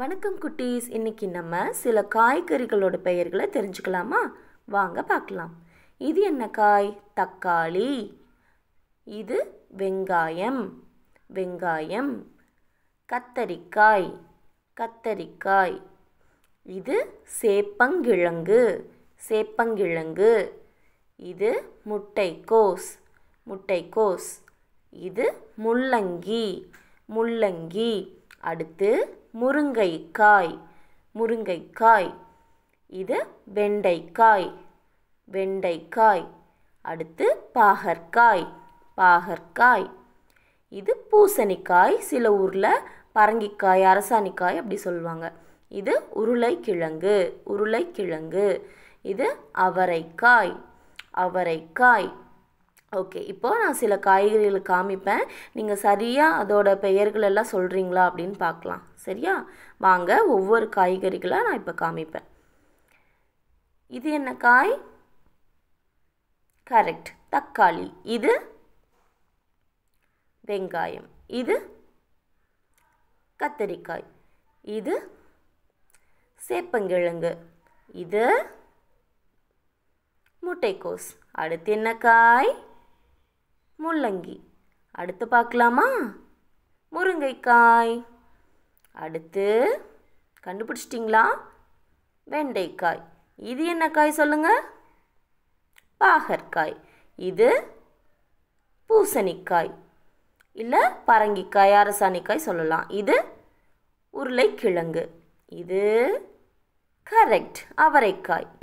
வணக்கம் குட்டீஸ் இன்றைக்கி நம்ம சில காய்கறிகளோட பெயர்களை தெரிஞ்சுக்கலாமா வாங்க பார்க்கலாம் இது என்ன காய் தக்காளி இது வெங்காயம் வெங்காயம் கத்தரிக்காய் கத்தரிக்காய் இது சேப்பங்கிழங்கு சேப்பங்கிழங்கு இது முட்டைக்கோஸ் முட்டைக்கோஸ் இது முள்ளங்கி முள்ளங்கி அடுத்து முருங்கைக்காய் முருங்கைக்காய் இது வெண்டைக்காய் வெண்டைக்காய் அடுத்து பாகற்காய் பாகற்காய் இது பூசணிக்காய் சில ஊரில் பரங்கிக்காய் அரசாணிக்காய் அப்படி சொல்லுவாங்க இது உருளைக்கிழங்கு உருளைக்கிழங்கு இது அவரைக்காய் அவரைக்காய் ஓகே இப்போது நான் சில காய்கறிகளை காமிப்பேன் நீங்கள் சரியாக அதோட பெயர்கள் எல்லாம் சொல்கிறீங்களா அப்படின்னு பார்க்கலாம் சரியா வாங்க ஒவ்வொரு காய்கறிகளை நான் இப்போ காமிப்பேன் இது என்ன காய் கரெக்ட் தக்காளி இது வெங்காயம் இது கத்தரிக்காய் இது சேப்பங்கிழங்கு இது முட்டைக்கோஸ் அடுத்து என்ன காய் முள்ளங்கி அடுத்து பார்க்கலாமா முருங்கைக்காய் அடுத்து கண்டுபிடிச்சிட்டிங்களா வெண்டைக்காய் இது என்ன காய் சொல்லுங்கள் பாகற்காய் இது பூசணிக்காய் இல்லை பரங்கிக்காய் அரசாணிக்காய் சொல்லலாம் இது உருளைக்கிழங்கு இது கரெக்ட் அவரைக்காய்